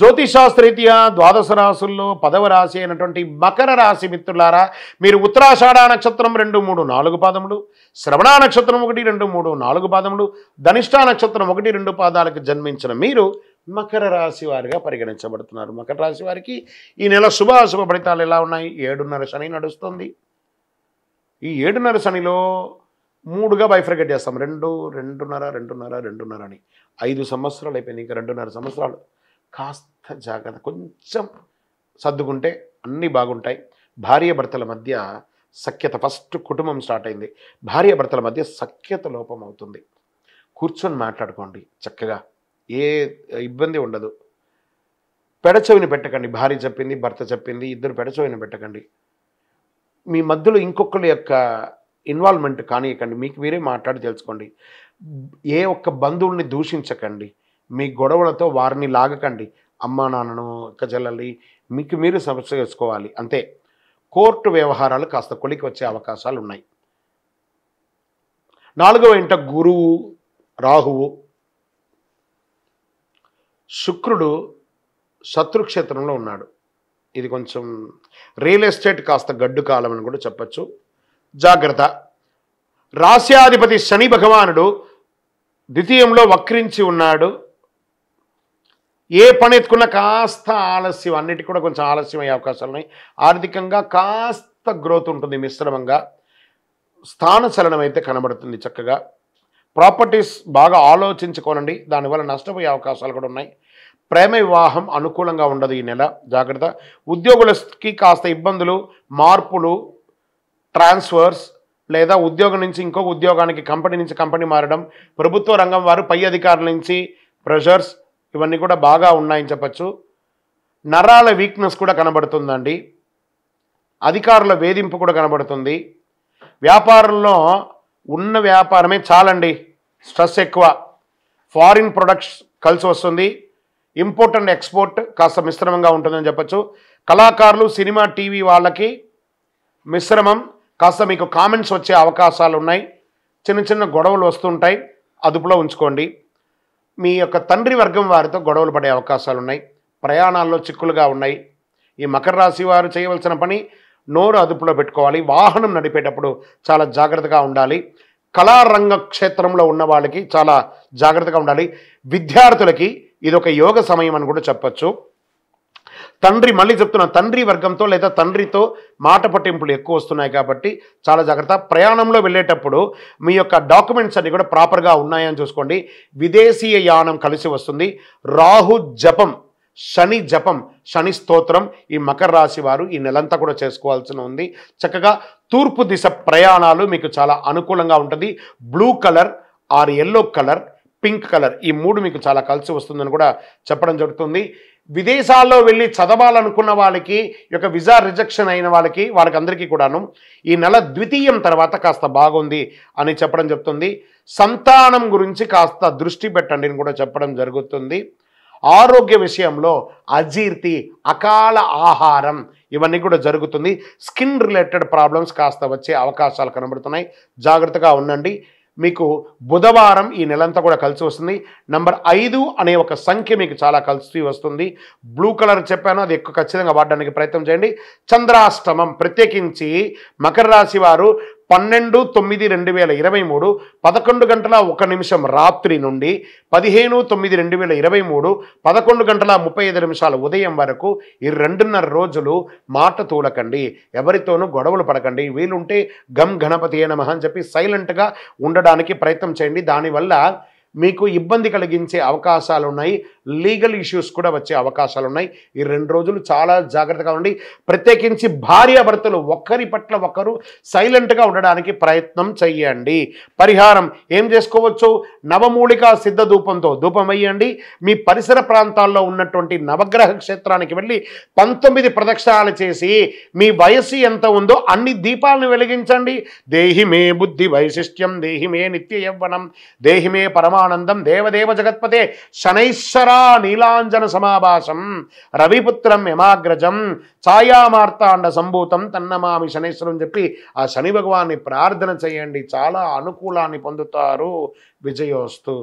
జ్యోతిషాస్త్రీత్యా ద్వాదశ రాసుల్లో పదవ రాశి అయినటువంటి మకర రాశి మిత్రులారా మీరు ఉత్తరాషాఢ నక్షత్రం రెండు మూడు నాలుగు పాదములు శ్రవణ నక్షత్రం ఒకటి రెండు మూడు నాలుగు పాదములు ధనిష్టా నక్షత్రం ఒకటి రెండు పాదాలకు జన్మించిన మీరు మకర రాశి వారిగా పరిగణించబడుతున్నారు మకర రాశి వారికి ఈ నెల శుభ అశుభ ఫలితాలు ఎలా ఉన్నాయి ఏడున్నర శని నడుస్తుంది ఈ ఏడున్నర శనిలో మూడుగా బైఫ్రికేట్ చేస్తాం రెండు రెండున్నర రెండున్నర రెండున్నర అని ఐదు సంవత్సరాలు అయిపోయినాయి ఇంకా రెండున్నర సంవత్సరాలు కాస్త జాగ్రత్త కొంచెం సర్దుకుంటే అన్నీ బాగుంటాయి భార్య భర్తల మధ్య సఖ్యత ఫస్ట్ కుటుంబం స్టార్ట్ అయింది భార్య భర్తల మధ్య సఖ్యత లోపం అవుతుంది కూర్చొని మాట్లాడుకోండి చక్కగా ఏ ఇబ్బంది ఉండదు పెడచవిని పెట్టకండి భార్య చెప్పింది భర్త చెప్పింది ఇద్దరు పెడచవిని పెట్టకండి మీ మధ్యలో ఇంకొకరి యొక్క ఇన్వాల్వ్మెంట్ కానీయకండి మీకు మీరే మాట్లాడి తెలుసుకోండి ఏ ఒక్క బంధువుల్ని దూషించకండి మీ గొడవలతో వారిని లాగకండి అమ్మ నాన్నను చెల్లెల్ని మీకు మీరు సమస్య చేసుకోవాలి అంతే కోర్టు వ్యవహారాలు కాస్త కొలికి వచ్చే అవకాశాలు ఉన్నాయి నాలుగవ ఇంట గురువు రాహువు శుక్రుడు శత్రుక్షేత్రంలో ఉన్నాడు ఇది కొంచెం రియల్ ఎస్టేట్ కాస్త గడ్డు కాలం అని కూడా చెప్పచ్చు జాగ్రత్త రాస్యాధిపతి శని భగవానుడు ద్వితీయంలో వక్రించి ఉన్నాడు ఏ పని ఎత్తుకున్నా కాస్త ఆలస్యం అన్నిటికీ కూడా కొంచెం ఆలస్యం అయ్యే అవకాశాలు ఉన్నాయి ఆర్థికంగా కాస్త గ్రోత్ ఉంటుంది మిశ్రమంగా స్థాన చలనం అయితే కనబడుతుంది చక్కగా ప్రాపర్టీస్ బాగా ఆలోచించుకోనండి దానివల్ల నష్టపోయే అవకాశాలు కూడా ఉన్నాయి ప్రేమ వివాహం అనుకూలంగా ఉండదు ఈ నెల జాగ్రత్త ఉద్యోగులకి కాస్త ఇబ్బందులు మార్పులు ట్రాన్స్ఫర్స్ లేదా ఉద్యోగం నుంచి ఇంకో ఉద్యోగానికి కంపెనీ నుంచి కంపెనీ మారడం ప్రభుత్వ రంగం వారు పై అధికారుల నుంచి ప్రెషర్స్ ఇవన్నీ కూడా బాగా ఉన్నాయని చెప్పచ్చు నరాల వీక్నెస్ కూడా కనబడుతుందండి అధికారుల వేధింపు కూడా కనబడుతుంది వ్యాపారంలో ఉన్న వ్యాపారమే చాలండి స్ట్రెస్ ఎక్కువ ఫారిన్ ప్రొడక్ట్స్ కలిసి వస్తుంది ఇంపోర్ట్ అండ్ ఎక్స్పోర్ట్ కాస్త మిశ్రమంగా ఉంటుందని చెప్పచ్చు కళాకారులు సినిమా టీవీ వాళ్ళకి మిశ్రమం కాస్త మీకు కామెంట్స్ వచ్చే అవకాశాలు ఉన్నాయి చిన్న చిన్న గొడవలు వస్తుంటాయి అదుపులో ఉంచుకోండి మీ యొక్క తండ్రి వర్గం వారితో గొడవలు పడే అవకాశాలు ఉన్నాయి ప్రయాణాల్లో చిక్కులుగా ఉన్నాయి ఈ మకర రాశి వారు చేయవలసిన పని నోరు అదుపులో పెట్టుకోవాలి వాహనం నడిపేటప్పుడు చాలా జాగ్రత్తగా ఉండాలి కళారంగ క్షేత్రంలో ఉన్న వాళ్ళకి చాలా జాగ్రత్తగా ఉండాలి విద్యార్థులకి ఇది ఒక యోగ సమయం అని కూడా చెప్పచ్చు తండ్రి మళ్ళీ చెప్తున్నా తండ్రి వర్గంతో లేదా తండ్రితో మాట పట్టింపులు ఎక్కువ వస్తున్నాయి కాబట్టి చాలా జాగ్రత్త ప్రయాణంలో వెళ్ళేటప్పుడు మీ యొక్క డాక్యుమెంట్స్ అన్నీ కూడా ప్రాపర్గా ఉన్నాయని చూసుకోండి విదేశీయ యానం కలిసి వస్తుంది రాహు జపం శని జపం శని స్తోత్రం ఈ మకర రాశి వారు ఈ నెలంతా కూడా చేసుకోవాల్సిన ఉంది చక్కగా తూర్పు దిశ ప్రయాణాలు మీకు చాలా అనుకూలంగా ఉంటుంది blue colour or yellow colour pink colour ఈ మూడు మీకు చాలా కలిసి వస్తుందని కూడా చెప్పడం జరుగుతుంది విదేశాల్లో వెళ్ళి చదవాలనుకున్న వాళ్ళకి యొక్క విజా రిజెక్షన్ అయిన వాళ్ళకి వాళ్ళకి అందరికీ కూడాను ఈ నెల ద్వితీయం తర్వాత కాస్త బాగుంది అని చెప్పడం చెప్తుంది సంతానం గురించి కాస్త దృష్టి పెట్టండి అని కూడా చెప్పడం జరుగుతుంది ఆరోగ్య విషయంలో అజీర్తి అకాల ఆహారం ఇవన్నీ కూడా జరుగుతుంది స్కిన్ రిలేటెడ్ ప్రాబ్లమ్స్ కాస్త వచ్చే అవకాశాలు కనబడుతున్నాయి జాగ్రత్తగా ఉండండి మీకు బుధవారం ఈ నెలంతా కూడా కలిసి వస్తుంది నంబర్ ఐదు అనే ఒక సంఖ్య మీకు చాలా కలిసి వస్తుంది బ్లూ కలర్ చెప్పాను అది ఎక్కువ ఖచ్చితంగా వాడడానికి ప్రయత్నం చేయండి చంద్రాష్టమం ప్రత్యేకించి మకర రాశి వారు పన్నెండు తొమ్మిది రెండు వేల ఇరవై మూడు పదకొండు గంటల ఒక నిమిషం రాత్రి నుండి పదిహేను తొమ్మిది రెండు వేల ఇరవై మూడు పదకొండు గంటల ముప్పై ఐదు నిమిషాల ఉదయం వరకు ఈ రెండున్నర రోజులు మాట తూలకండి ఎవరితోనూ గొడవలు పడకండి వీలుంటే గమ్ గణపతి అని చెప్పి సైలెంట్గా ఉండడానికి ప్రయత్నం చేయండి దానివల్ల మీకు ఇబ్బంది కలిగించే అవకాశాలు ఉన్నాయి లీగల్ ఇష్యూస్ కూడా వచ్చే అవకాశాలు ఉన్నాయి ఈ రెండు రోజులు చాలా జాగ్రత్తగా ఉండి ప్రత్యేకించి భార్యాభర్తలు ఒకరి పట్ల ఒకరు సైలెంట్గా ఉండడానికి ప్రయత్నం చేయండి పరిహారం ఏం చేసుకోవచ్చు నవమూలిక సిద్ధ ధూపంతో ధూపం వేయండి మీ పరిసర ప్రాంతాల్లో ఉన్నటువంటి నవగ్రహ క్షేత్రానికి వెళ్ళి పంతొమ్మిది ప్రదక్షిణాలు చేసి మీ వయసు ఎంత ఉందో అన్ని దీపాలను వెలిగించండి దేహిమే బుద్ధి వైశిష్ట్యం దేహిమే నిత్య యవ్వనం దేహిమే పరమా పరమానందం దేవదేవ జగత్పతే శనైశ్వరా నీలాంజన సమాభాసం రవిపుత్రం యమాగ్రజం ఛాయామార్తాండ సంభూతం తన్నమామి శనైశ్వరం చెప్పి ఆ శని భగవాన్ని ప్రార్థన చేయండి చాలా అనుకూలాన్ని పొందుతారు విజయోస్తు